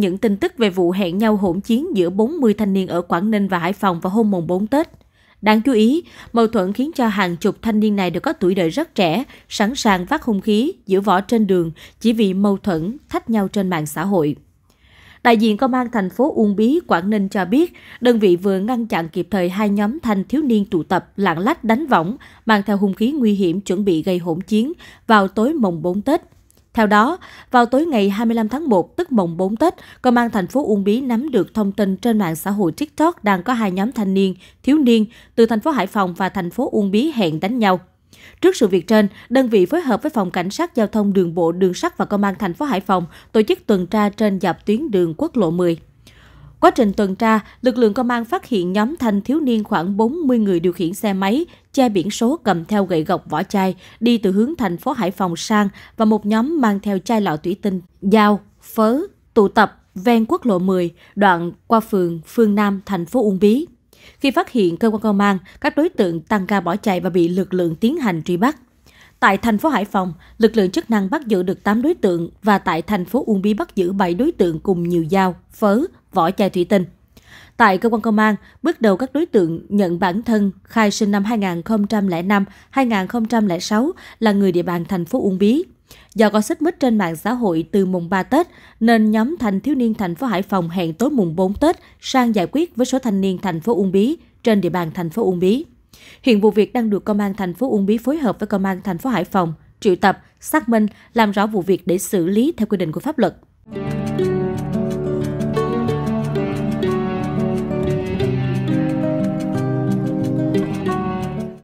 những tin tức về vụ hẹn nhau hỗn chiến giữa 40 thanh niên ở Quảng Ninh và Hải Phòng vào hôm mùng 4 Tết. Đáng chú ý, mâu thuẫn khiến cho hàng chục thanh niên này đều có tuổi đời rất trẻ, sẵn sàng vác hung khí, giữ võ trên đường chỉ vì mâu thuẫn thách nhau trên mạng xã hội. Đại diện Công an thành phố Uông Bí, Quảng Ninh cho biết, đơn vị vừa ngăn chặn kịp thời hai nhóm thanh thiếu niên tụ tập lạng lách đánh võng, mang theo hung khí nguy hiểm chuẩn bị gây hỗn chiến vào tối mùng 4 Tết. Theo đó, vào tối ngày 25 tháng 1, tức mùng 4 Tết, Công an thành phố Uông Bí nắm được thông tin trên mạng xã hội TikTok đang có hai nhóm thanh niên, thiếu niên từ thành phố Hải Phòng và thành phố Uông Bí hẹn đánh nhau. Trước sự việc trên, đơn vị phối hợp với phòng cảnh sát giao thông đường bộ, đường sắt và công an thành phố Hải Phòng tổ chức tuần tra trên dọc tuyến đường quốc lộ 10. Quá trình tuần tra, lực lượng công an phát hiện nhóm thanh thiếu niên khoảng 40 người điều khiển xe máy, che biển số cầm theo gậy gộc vỏ chai, đi từ hướng thành phố Hải Phòng sang và một nhóm mang theo chai lọ thủy tinh, dao, phớ, tụ tập ven quốc lộ 10, đoạn qua phường Phương Nam, thành phố Uông Bí. Khi phát hiện cơ quan công an, các đối tượng tăng ga bỏ chạy và bị lực lượng tiến hành truy bắt. Tại thành phố Hải Phòng, lực lượng chức năng bắt giữ được 8 đối tượng và tại thành phố Uông Bí bắt giữ 7 đối tượng cùng nhiều dao, phớ, vỏ chai thủy tinh. Tại cơ quan công an, bước đầu các đối tượng nhận bản thân khai sinh năm 2005, 2006 là người địa bàn thành phố Uông Bí. Do có xích mích trên mạng xã hội từ mùng 3 Tết, nên nhóm thanh thiếu niên thành phố Hải Phòng hẹn tối mùng 4 Tết sang giải quyết với số thanh niên thành phố Uông Bí trên địa bàn thành phố Uông Bí. Hiện vụ việc đang được công an thành phố Uông Bí phối hợp với công an thành phố Hải Phòng triệu tập, xác minh, làm rõ vụ việc để xử lý theo quy định của pháp luật.